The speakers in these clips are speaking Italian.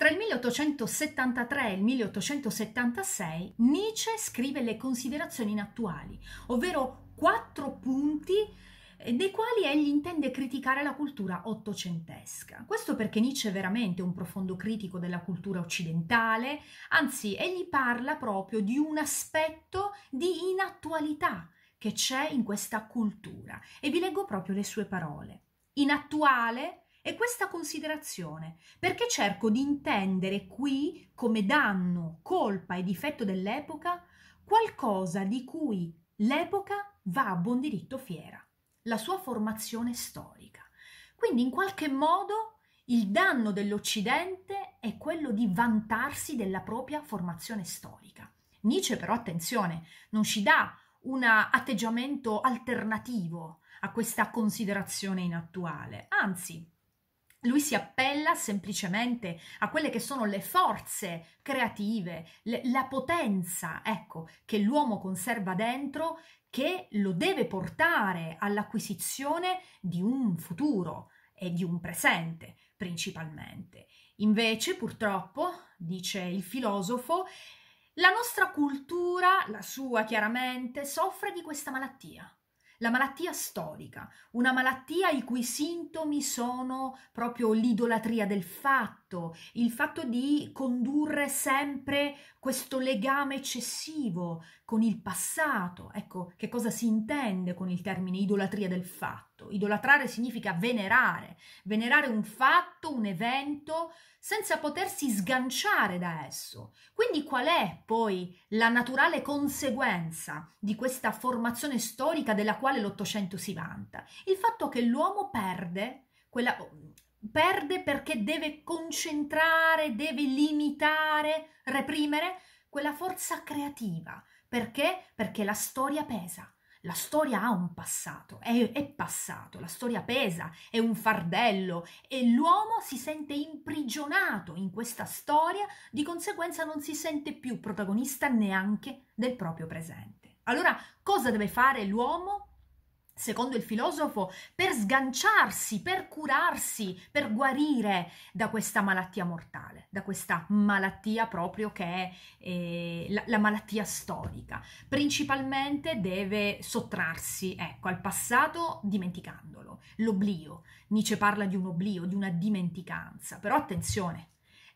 Tra il 1873 e il 1876 Nietzsche scrive le considerazioni inattuali, ovvero quattro punti eh, dei quali egli intende criticare la cultura ottocentesca. Questo perché Nietzsche è veramente un profondo critico della cultura occidentale, anzi egli parla proprio di un aspetto di inattualità che c'è in questa cultura e vi leggo proprio le sue parole. Inattuale è questa considerazione, perché cerco di intendere qui come danno, colpa e difetto dell'epoca qualcosa di cui l'epoca va a buon diritto fiera, la sua formazione storica. Quindi in qualche modo il danno dell'Occidente è quello di vantarsi della propria formazione storica. Nietzsche però, attenzione, non ci dà un atteggiamento alternativo a questa considerazione inattuale, anzi lui si appella semplicemente a quelle che sono le forze creative, le, la potenza, ecco, che l'uomo conserva dentro, che lo deve portare all'acquisizione di un futuro e di un presente principalmente. Invece, purtroppo, dice il filosofo, la nostra cultura, la sua chiaramente, soffre di questa malattia la malattia storica, una malattia i cui sintomi sono proprio l'idolatria del fatto fatto, il fatto di condurre sempre questo legame eccessivo con il passato. Ecco, che cosa si intende con il termine idolatria del fatto? Idolatrare significa venerare, venerare un fatto, un evento, senza potersi sganciare da esso. Quindi qual è poi la naturale conseguenza di questa formazione storica della quale l'Ottocento si vanta? Il fatto che l'uomo perde quella perde perché deve concentrare, deve limitare, reprimere quella forza creativa. Perché? Perché la storia pesa. La storia ha un passato, è, è, passato, la storia pesa, è un fardello e l'uomo si sente imprigionato in questa storia, di conseguenza non si sente più protagonista neanche del proprio presente. Allora, cosa deve fare l'uomo secondo il filosofo, per sganciarsi, per curarsi, per guarire da questa malattia mortale, da questa malattia proprio che è eh, la, la, malattia storica. Principalmente deve sottrarsi ecco, al passato dimenticandolo, l'oblio. Nietzsche parla di un oblio, di una dimenticanza, però attenzione,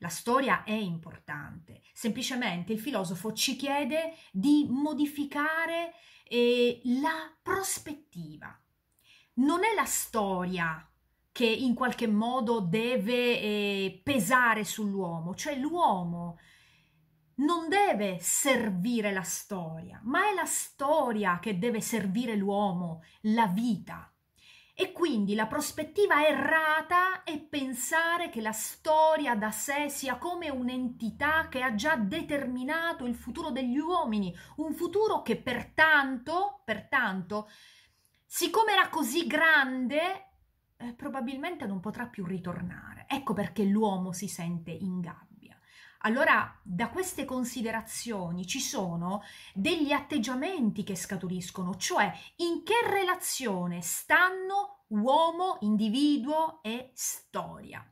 la storia è importante, semplicemente il filosofo ci chiede di modificare eh, la prospettiva. Non è la storia che in qualche modo deve eh, pesare sull'uomo, cioè l'uomo non deve servire la storia, ma è la storia che deve servire l'uomo, la vita. E quindi la prospettiva errata è pensare che la storia da sé sia come un'entità che ha già determinato il futuro degli uomini, un futuro che pertanto, pertanto siccome era così grande, eh, probabilmente non potrà più ritornare. Ecco perché l'uomo si sente in gabbia. Allora, da queste considerazioni ci sono degli atteggiamenti che scaturiscono, cioè in che relazione stanno uomo, individuo e storia.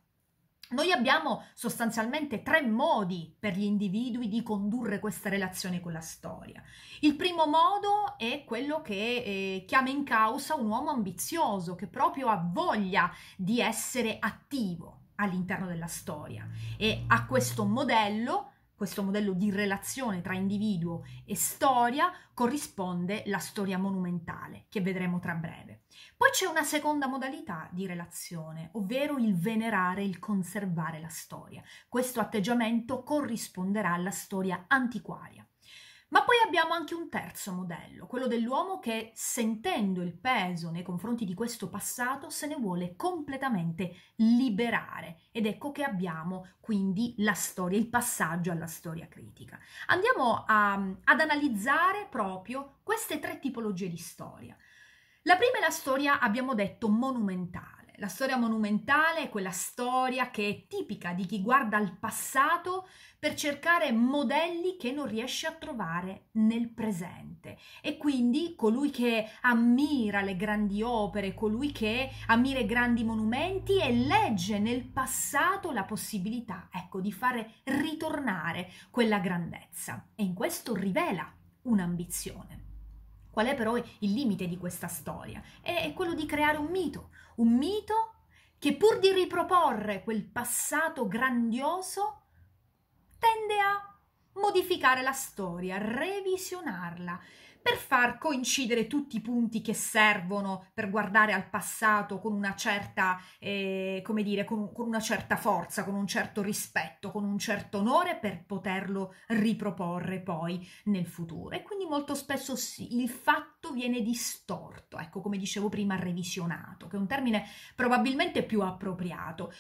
Noi abbiamo sostanzialmente tre modi per gli individui di condurre questa relazione con la storia. Il primo modo è quello che eh, chiama in causa un uomo ambizioso, che proprio ha voglia di essere attivo all'interno della storia e a questo modello questo modello di relazione tra individuo e storia corrisponde la storia monumentale, che vedremo tra breve. Poi c'è una seconda modalità di relazione, ovvero il venerare, il conservare la storia. Questo atteggiamento corrisponderà alla storia antiquaria. Ma poi abbiamo anche un terzo modello, quello dell'uomo che, sentendo il peso nei confronti di questo passato, se ne vuole completamente liberare. Ed ecco che abbiamo quindi la storia, il passaggio alla storia critica. Andiamo a, mm, ad analizzare proprio queste tre tipologie di storia. La prima è la storia, abbiamo detto, monumentale la storia monumentale è quella storia che è tipica di chi guarda al passato per cercare modelli che non riesce a trovare nel presente. E quindi colui che ammira le grandi opere, colui che ammira i grandi monumenti e legge nel passato la possibilità, ecco, di fare ritornare quella grandezza. E in questo rivela un'ambizione. Qual è però il limite di questa storia? È quello di creare un mito, un mito che pur di riproporre quel passato grandioso tende a modificare la storia, revisionarla, per far coincidere tutti i punti che servono per guardare al passato con una certa, eh, come dire, con, con una certa forza, con un certo rispetto, con un certo onore per poterlo riproporre poi nel futuro. E quindi molto spesso sì, il fatto viene distorto, ecco come dicevo prima, revisionato, che è un termine probabilmente più appropriato.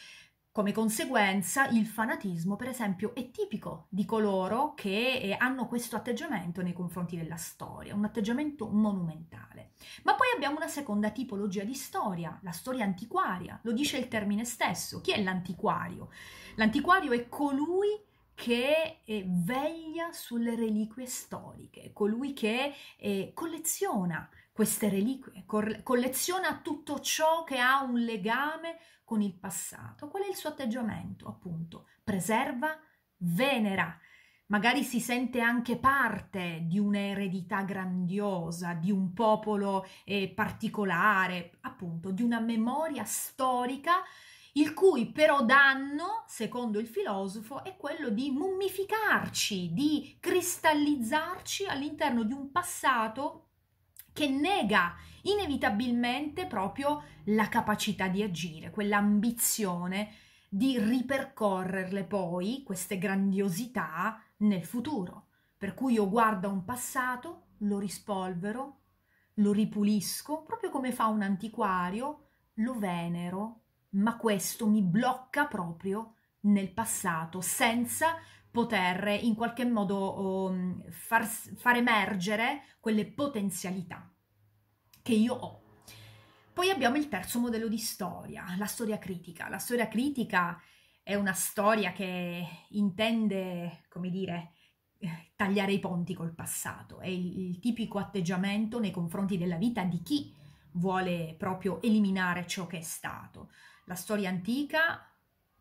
Come conseguenza, il fanatismo, per esempio, è tipico di coloro che eh, hanno questo atteggiamento nei confronti della storia, un atteggiamento monumentale. Ma poi abbiamo una seconda tipologia di storia, la storia antiquaria, lo dice il termine stesso. Chi è l'antiquario? L'antiquario è colui che eh, veglia sulle reliquie storiche, colui che eh, colleziona queste reliquie, colleziona tutto ciò che ha un legame con il passato. Qual è il suo atteggiamento? Appunto, preserva, venera. Magari si sente anche parte di un'eredità grandiosa, di un popolo eh, particolare, appunto, di una memoria storica, il cui però danno, secondo il filosofo, è quello di mummificarci, di cristallizzarci all'interno di un passato che nega inevitabilmente proprio la capacità di agire, quell'ambizione di ripercorrerle poi queste grandiosità nel futuro. Per cui io guardo un passato, lo rispolvero, lo ripulisco, proprio come fa un antiquario, lo venero, ma questo mi blocca proprio nel passato, senza poter in qualche modo um, far, far emergere quelle potenzialità che io ho. Poi abbiamo il terzo modello di storia, la storia critica. La storia critica è una storia che intende, come dire, tagliare i ponti col passato, è il, il, tipico atteggiamento nei confronti della vita di chi vuole proprio eliminare ciò che è stato. La storia antica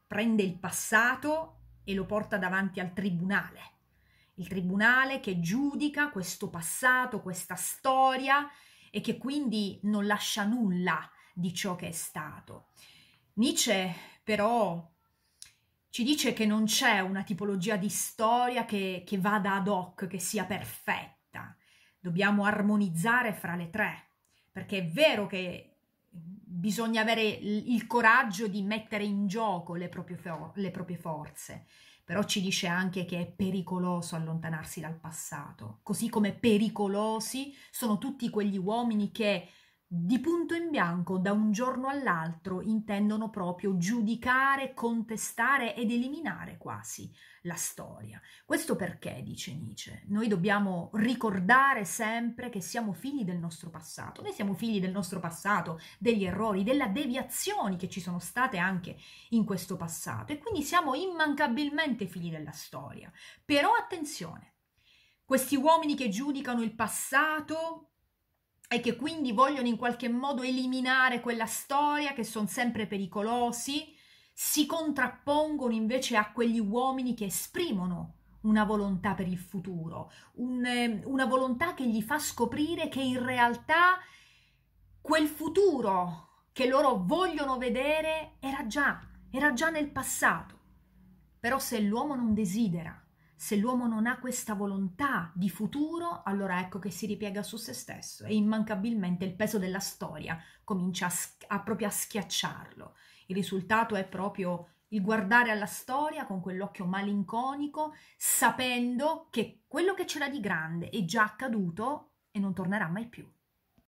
prende il passato e lo porta davanti al tribunale. Il tribunale che giudica questo passato, questa storia e che quindi non lascia nulla di ciò che è stato. Nietzsche però ci dice che non c'è una tipologia di storia che, che vada ad hoc, che sia perfetta. Dobbiamo armonizzare fra le tre, perché è vero che bisogna avere il coraggio di mettere in gioco le proprie, for- le proprie forze, però ci dice anche che è pericoloso allontanarsi dal passato, così come pericolosi sono tutti quegli uomini che di punto in bianco, da un giorno all'altro, intendono proprio giudicare, contestare ed eliminare quasi la storia. Questo perché, dice Nietzsche, noi dobbiamo ricordare sempre che siamo figli del nostro passato. Noi siamo figli del nostro passato, degli errori, delle deviazioni che ci sono state anche in questo passato e quindi siamo immancabilmente figli della storia. Però attenzione, questi uomini che giudicano il passato e che quindi vogliono in qualche modo eliminare quella storia, che sono sempre pericolosi, si contrappongono invece a quegli uomini che esprimono una volontà per il futuro, un, ehm, una volontà che gli fa scoprire che in realtà quel futuro che loro vogliono vedere era già, era già nel passato. Però se l'uomo non desidera se l'uomo non ha questa volontà di futuro, allora ecco che si ripiega su se stesso e immancabilmente il peso della storia comincia a, a proprio a schiacciarlo. Il risultato è proprio il guardare alla storia con quell'occhio malinconico, sapendo che quello che c'era di grande è già accaduto e non tornerà mai più.